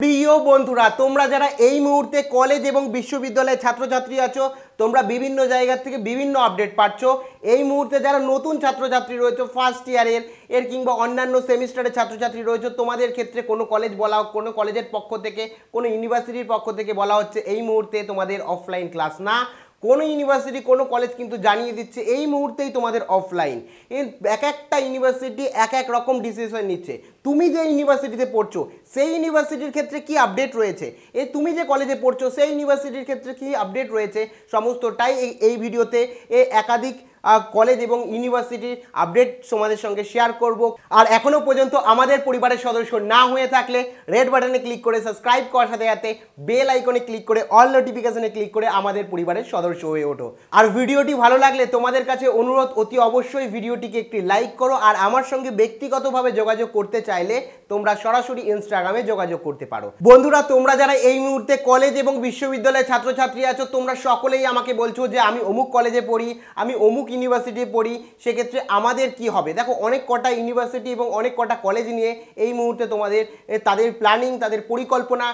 প্রিয় বন্ধুরা তোমরা যারা এই মুহূর্তে কলেজ এবং বিশ্ববিদ্যালয়ের ছাত্রছাত্রী আছো তোমরা বিভিন্ন জায়গা থেকে বিভিন্ন আপডেট পাচ্ছ এই মুহূর্তে যারা নতুন ছাত্রছাত্রী রয়েছে ফার্স্ট ইয়ারের এর কিংবা অন্যান্য সেমিস্টারের ছাত্রছাত্রী রয়েছে তোমাদের ক্ষেত্রে কোনো কলেজ বলা হোক কোনো কলেজের পক্ষ থেকে কোনো ইউনিভার্সিটির পক্ষ থেকে বলা হচ্ছে এই মুহূর্তে তোমাদের অফলাইন ক্লাস না কোনো ইউনিভার্সিটি কোনো কলেজ কিন্তু জানিয়ে দিচ্ছে এই মুহূর্তেই তোমাদের অফলাইন এর এক একটা ইউনিভার্সিটি এক এক রকম ডিসিশন নিচ্ছে তুমি যে ইউনিভার্সিটিতে পড়ছো সেই ইউনিভার্সিটির ক্ষেত্রে কি আপডেট রয়েছে এ তুমি যে কলেজে পড়ছো সেই ইউনিভার্সিটির ক্ষেত্রে কি আপডেট রয়েছে সমস্তটাই এই ভিডিওতে এ একাধিক কলেজ এবং ইউনিভার্সিটির আপডেট তোমাদের সঙ্গে শেয়ার করব আর এখনও পর্যন্ত আমাদের পরিবারের সদস্য না হয়ে থাকলে রেড বাটনে ক্লিক করে সাবস্ক্রাইব করার সাথে সাথে বেল আইকনে ক্লিক করে অল নোটিফিকেশনে ক্লিক করে আমাদের পরিবারের সদস্য হয়ে ওঠো আর ভিডিওটি ভালো লাগলে তোমাদের কাছে অনুরোধ অতি অবশ্যই ভিডিওটিকে একটি লাইক করো আর আমার সঙ্গে ব্যক্তিগতভাবে যোগাযোগ করতে চাইলে তোমরা সরাসরি ইনস্টাগ্রামে যোগাযোগ করতে পারো বন্ধুরা তোমরা যারা এই মুহূর্তে কলেজ এবং বিশ্ববিদ্যালয়ের ছাত্রছাত্রী আছো তোমরা সকলেই আমাকে বলছো যে আমি অমুক কলেজে পড়ি আমি অমুক ইউনিভার্সিটি পড়ি সেক্ষেত্রে আমাদের কি হবে দেখো অনেক কটা ইউনিভার্সিটি এবং অনেক কটা কলেজ নিয়ে এই মুহূর্তে তোমাদের তাদের প্ল্যানিং তাদের পরিকল্পনা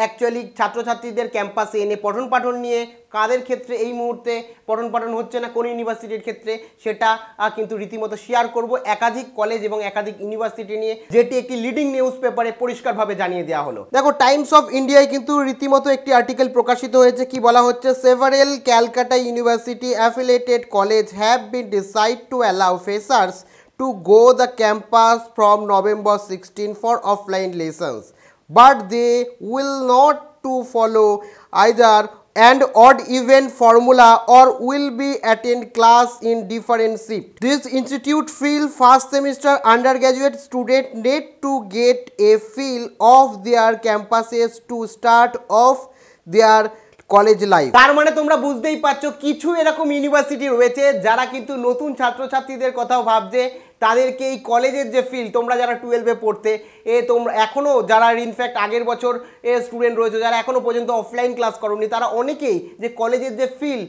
অ্যাকচুয়ালি ছাত্রছাত্রীদের ক্যাম্পাসে এনে পঠন পাঠন নিয়ে কাদের ক্ষেত্রে এই মুহূর্তে পঠন পাঠন হচ্ছে না কোন ইউনিভার্সিটির ক্ষেত্রে সেটা কিন্তু রীতিমতো শেয়ার করব একাধিক কলেজ এবং একাধিক ইউনিভার্সিটি নিয়ে যেটি একটি লিডিং নিউজ পেপারে পরিষ্কারভাবে জানিয়ে দেওয়া হলো দেখো টাইমস অফ ইন্ডিয়ায় কিন্তু রীতিমতো একটি আর্টিকেল প্রকাশিত হয়েছে কি বলা হচ্ছে several Calcutta university affiliated college have been decide to allow freshers to go the campus from November sixteen for offline lessons but they will not to follow either and odd even formula or will be attend class in different shift. This institute feel first semester undergraduate student need to get a feel of their campuses to start off their college life তার মানে তোমরা বুঝতেই পারছো কিছু এরকম university রয়েছে যারা কিন্তু নতুন ছাত্রছাত্রীদের কথাও ভাবছে তাদেরকে এই কলেজের যে ফিল তোমরা যারা টুয়েলভে পড়তে এ তোমরা এখনও যারা ইনফ্যাক্ট আগের বছর এ স্টুডেন্ট রয়েছে যারা এখনও পর্যন্ত অফলাইন ক্লাস করনি তারা অনেকেই যে কলেজের যে ফিল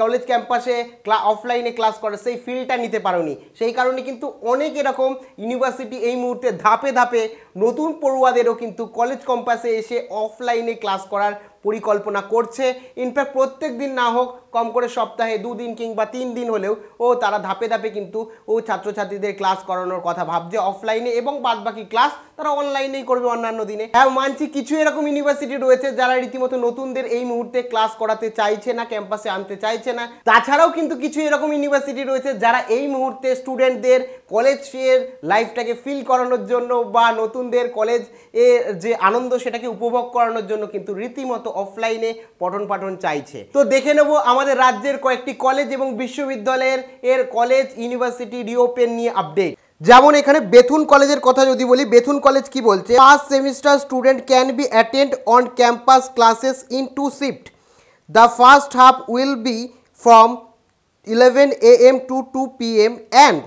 কলেজ ক্যাম্পাসে ক্লা অফলাইনে ক্লাস করে সেই ফিলটা নিতে পারোনি সেই কারণে কিন্তু অনেক এরকম ইউনিভার্সিটি এই মুহূর্তে ধাপে ধাপে নতুন পড়ুয়াদেরও কিন্তু কলেজ ক্যাম্পাসে এসে অফলাইনে ক্লাস করার পরিকল্পনা করছে ইনফ্যাক্ট প্রত্যেক দিন না হোক কম করে সপ্তাহে দুদিন কিংবা তিন দিন হলেও ও তারা ধাপে ধাপে কিন্তু ও ছাত্রছাত্রীদের ক্লাস করানোর কথা ভাবছে অফলাইনে এবং বাদবাকি ক্লাস তারা অনলাইনেই করবে অন্যান্য দিনে হ্যাঁ মানছি কিছু এরকম ইউনিভার্সিটি রয়েছে যারা রীতিমতো নতুনদের এই মুহূর্তে ক্লাস করাতে চাইছে না ক্যাম্পাসে আনতে চাইছে না তাছাড়াও কিন্তু কিছু এরকম ইউনিভার্সিটি রয়েছে যারা এই মুহূর্তে স্টুডেন্টদের কলেজ ফের লাইফটাকে ফিল করানোর জন্য বা নতুনদের কলেজ এ যে আনন্দ সেটাকে উপভোগ করানোর জন্য কিন্তু রীতিমতো অফলাইনে পঠন পাঠন চাইছে তো দেখে নেব আমাদের রাজ্যের কয়েকটি কলেজ এবং বিশ্ববিদ্যালয়ের এর কলেজ ইউনিভার্সিটি রিওপেন নিয়ে আপডেট যেমন এখানে বেথুন কলেজের কথা যদি বলি বেথুন কলেজ কি বলছে first semester student can be attend on campus classes in two shift the first half will be from eleven A M to two P M and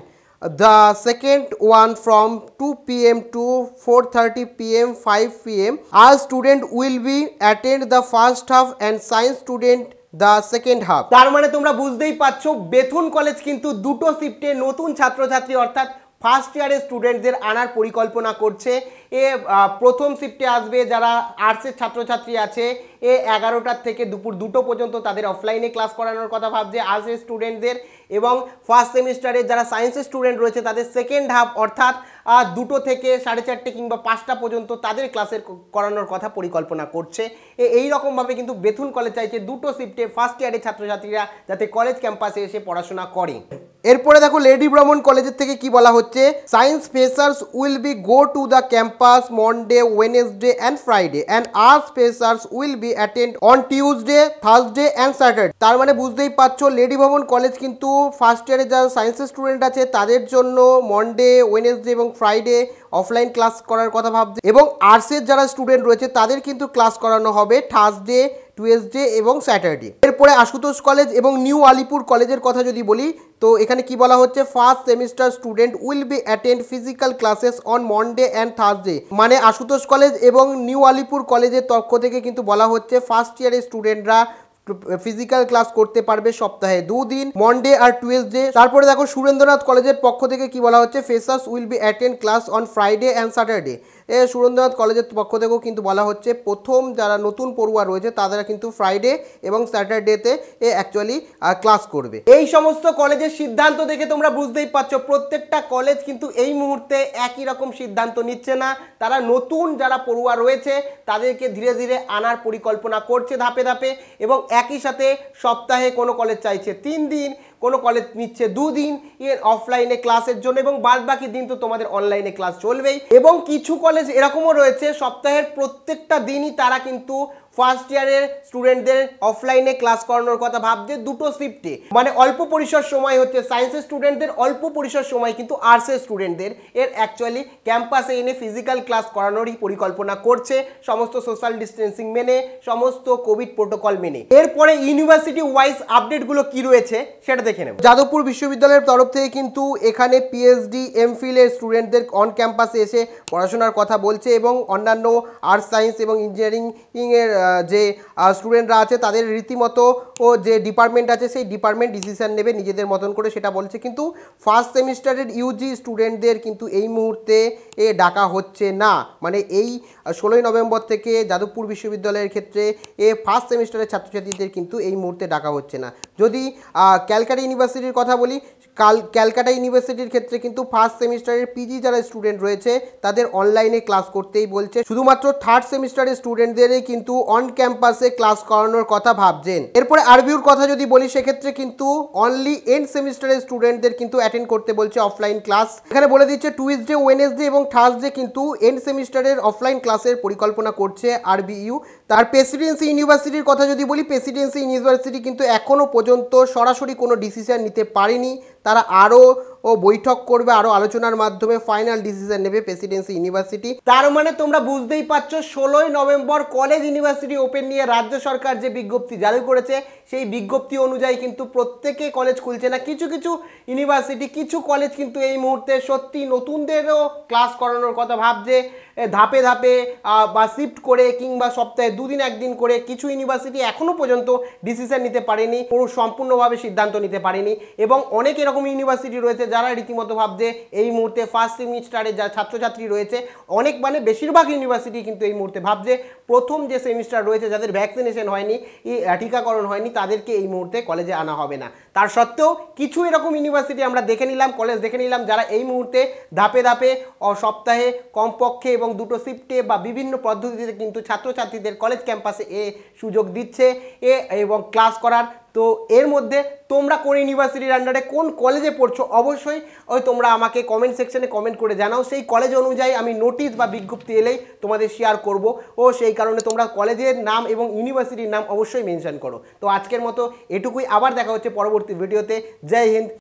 the second one from two P M to four thirty P M five P M আর student will be attend the first half and science student the second half তার মানে তোমরা বুঝতেই পারছো Bethune college কিন্তু দুটো শিফটে নতুন ছাত্রছাত্রী অর্থাৎ ফার্স্ট ইয়ারের স্টুডেন্টদের আনার পরিকল্পনা করছে এ প্রথম শিফটে আসবে যারা আর্টসের ছাত্রছাত্রী আছে এ এগারোটার থেকে দুপুর দুটো পর্যন্ত তাদের অফলাইনে ক্লাস করানোর কথা ভাবছে আর্টসের স্টুডেন্টদের এবং ফার্স্ট সেমিস্টারে যারা সায়েন্সের স্টুডেন্ট রয়েছে তাদের সেকেন্ড হাফ অর্থাৎ দুটো থেকে সাড়ে চারটে কিংবা পাঁচটা পর্যন্ত তাদের ক্লাসের করানোর কথা পরিকল্পনা করছে এই রকমভাবে কিন্তু বেথুন কলেজ চাইছে দুটো শিফটে ফার্স্ট ইয়ারের ছাত্রছাত্রীরা যাতে কলেজ ক্যাম্পাসে এসে পড়াশোনা করে এরপরে দেখো লেডি ব্রাহ্মণ কলেজের থেকে কি বলা হচ্ছে science freshers will be go to the campus Monday Wednesday and Friday and arts freshers will be attend on Tuesday Thursday and Saturday তার মানে বুঝতেই পারছো লেডি ভবন কলেজ কিন্তু ফার্স্ট ইয়ারে যারা সায়েন্সের স্টুডেন্ট আছে তাদের জন্য মন্ডে ওয়েনেসডে এবং ফ্রাইডে অফলাইন ক্লাস করার কথা ভাবছে এবং আর্টসের যারা স্টুডেন্ট রয়েছে তাদের কিন্তু ক্লাস করানো হবে থার্সডে টুয়েসডে এবং স্যাটারডে এরপরে আশুতোষ কলেজ এবং নিউ আলিপুর কলেজের কথা যদি বলি তো এখানে কি বলা হচ্ছে first semester student will be attend physical classes on Monday and Thursday মানে আশুতোষ কলেজ এবং নিউ আলিপুর কলেজের পক্ষ থেকে কিন্তু বলা হচ্ছে ফার্স্ট ইয়ারের স্টুডেন্টরা ফিজিক্যাল ক্লাস করতে পারবে সপ্তাহে দুদিন মনডে আর টুয়েসডে তারপরে দেখো সুরেন্দ্রনাথ কলেজের পক্ষ থেকে কি বলা হচ্ছে freshers will be attend class on Friday and Saturday এ সুরেন্দ্রনাথ কলেজের পক্ষ থেকেও কিন্তু বলা হচ্ছে প্রথম যারা নতুন পড়ুয়া রয়েছে তারা কিন্তু ফ্রাইডে এবং স্যাটারডেতে এ অ্যাকচুয়ালি ক্লাস করবে এই সমস্ত কলেজের সিদ্ধান্ত দেখে তোমরা বুঝতেই পারছো প্রত্যেকটা কলেজ কিন্তু এই মুহূর্তে একই রকম সিদ্ধান্ত নিচ্ছে না তারা নতুন যারা পড়ুয়া রয়েছে তাদেরকে ধীরে ধীরে আনার পরিকল্পনা করছে ধাপে ধাপে এবং একই সাথে সপ্তাহে কোনো কলেজ চাইছে তিন দিন কোনো কলেজ নিচ্ছে দুদিন এর অফলাইনে ক্লাসের জন্য এবং বাদ বাকি দিন তো তোমাদের অনলাইনে ক্লাস চলবেই এবং কিছু কলেজ এরকমও রয়েছে সপ্তাহের প্রত্যেকটা দিনই তারা কিন্তু ফার্স্ট ইয়ারের স্টুডেন্টদের অফলাইনে ক্লাস করানোর কথা ভাবছে দুটো শিফটে মানে অল্প পরিসর সময় হচ্ছে সায়েন্সের স্টুডেন্টদের অল্প পরিসর সময় কিন্তু আর্টসের স্টুডেন্টদের এর অ্যাকচুয়ালি ক্যাম্পাসে এনে ফিজিক্যাল ক্লাস করানোরই পরিকল্পনা করছে সমস্ত সোশ্যাল ডিস্টেন্সিং মেনে সমস্ত কোভিড প্রোটোকল মেনে এরপরে ইউনিভার্সিটি ওয়াইজ আপডেটগুলো কি রয়েছে সেটা দেখে নেব যাদবপুর বিশ্ববিদ্যালয়ের তরফ থেকে কিন্তু এখানে পিএইচডি এমফিলের স্টুডেন্টদের অন ক্যাম্পাসে এসে পড়াশোনার কথা বলছে এবং অন্যান্য আর্টস সায়েন্স এবং ইঞ্জিনিয়ারিং এর যে স্টুডেন্টরা আছে তাদের রীতিমতো ও যে ডিপার্টমেন্ট আছে সেই ডিপার্টমেন্ট ডিসিশান নেবে নিজেদের মতন করে সেটা বলছে কিন্তু ফার্স্ট সেমিস্টারের ইউজি স্টুডেন্টদের কিন্তু এই মুহূর্তে এ ডাকা হচ্ছে না মানে এই ষোলোই নভেম্বর থেকে যাদবপুর বিশ্ববিদ্যালয়ের ক্ষেত্রে এ ফার্স্ট সেমিস্টারের ছাত্রছাত্রীদের কিন্তু এই মুহূর্তে ডাকা হচ্ছে না যদি ক্যালকাটা ইউনিভার্সিটির কথা বলি কাল ক্যালকাটা ইউনিভার্সিটির ক্ষেত্রে কিন্তু ফার্স্ট সেমিস্টারের পিজি যারা স্টুডেন্ট রয়েছে তাদের অনলাইনে ক্লাস করতেই বলছে শুধুমাত্র থার্ড সেমিস্টারের স্টুডেন্টদেরই কিন্তু অন ক্যাম্পাসে ক্লাস করানোর কথা ভাবছেন এরপরে আরবিউর কথা যদি বলি সেক্ষেত্রে কিন্তু অনলি এন্ড সেমিস্টারের স্টুডেন্টদের কিন্তু অ্যাটেন্ড করতে বলছে অফলাইন ক্লাস এখানে বলে দিচ্ছে টুইসডে ওয়েনেসডে এবং থার্সডে কিন্তু এন্ড সেমিস্টারের অফলাইন ক্লাসের পরিকল্পনা করছে আরবিইউ তার প্রেসিডেন্সি ইউনিভার্সিটির কথা যদি বলি প্রেসিডেন্সি ইউনিভার্সিটি কিন্তু এখনও পর্যন্ত সরাসরি কোনো ডিসিশন নিতে পারেনি তারা আরও ও বৈঠক করবে আরও আলোচনার মাধ্যমে ফাইনাল ডিসিশন নেবে প্রেসিডেন্সি ইউনিভার্সিটি তার মানে তোমরা বুঝতেই পারছ ষোলোই নভেম্বর কলেজ ইউনিভার্সিটি ওপেন নিয়ে রাজ্য সরকার যে বিজ্ঞপ্তি জারি করেছে সেই বিজ্ঞপ্তি অনুযায়ী কিন্তু প্রত্যেকে কলেজ খুলছে না কিছু কিছু ইউনিভার্সিটি কিছু কলেজ কিন্তু এই মুহূর্তে সত্যি নতুনদেরও ক্লাস করানোর কথা ভাবছে ধাপে ধাপে বা শিফট করে কিংবা সপ্তাহে দুদিন একদিন করে কিছু ইউনিভার্সিটি এখনও পর্যন্ত ডিসিশন নিতে পারেনি পুরো সম্পূর্ণভাবে সিদ্ধান্ত নিতে পারেনি এবং অনেক এরকম ইউনিভার্সিটি রয়েছে যারা রীতিমতো ভাবছে এই মুহূর্তে ফার্স্ট সেমিস্টারে যা ছাত্রছাত্রী রয়েছে অনেক মানে বেশিরভাগ ইউনিভার্সিটি কিন্তু এই মুহূর্তে ভাবছে প্রথম যে সেমিস্টার রয়েছে যাদের ভ্যাকসিনেশন হয়নি টিকাকরণ হয়নি তাদেরকে এই মুহূর্তে কলেজে আনা হবে না তার সত্ত্বেও কিছু এরকম ইউনিভার্সিটি আমরা দেখে নিলাম কলেজ দেখে নিলাম যারা এই মুহূর্তে ধাপে ধাপে সপ্তাহে কমপক্ষে এবং এবং দুটো শিফটে বা বিভিন্ন পদ্ধতিতে কিন্তু ছাত্রছাত্রীদের কলেজ ক্যাম্পাসে এ সুযোগ দিচ্ছে এ এবং ক্লাস করার তো এর মধ্যে তোমরা কোন ইউনিভার্সিটির আন্ডারে কোন কলেজে পড়ছো অবশ্যই ওই তোমরা আমাকে কমেন্ট সেকশনে কমেন্ট করে জানাও সেই কলেজ অনুযায়ী আমি নোটিশ বা বিজ্ঞপ্তি এলেই তোমাদের শেয়ার করব ও সেই কারণে তোমরা কলেজের নাম এবং ইউনিভার্সিটির নাম অবশ্যই মেনশন করো তো আজকের মতো এটুকুই আবার দেখা হচ্ছে পরবর্তী ভিডিওতে জয় হিন্দ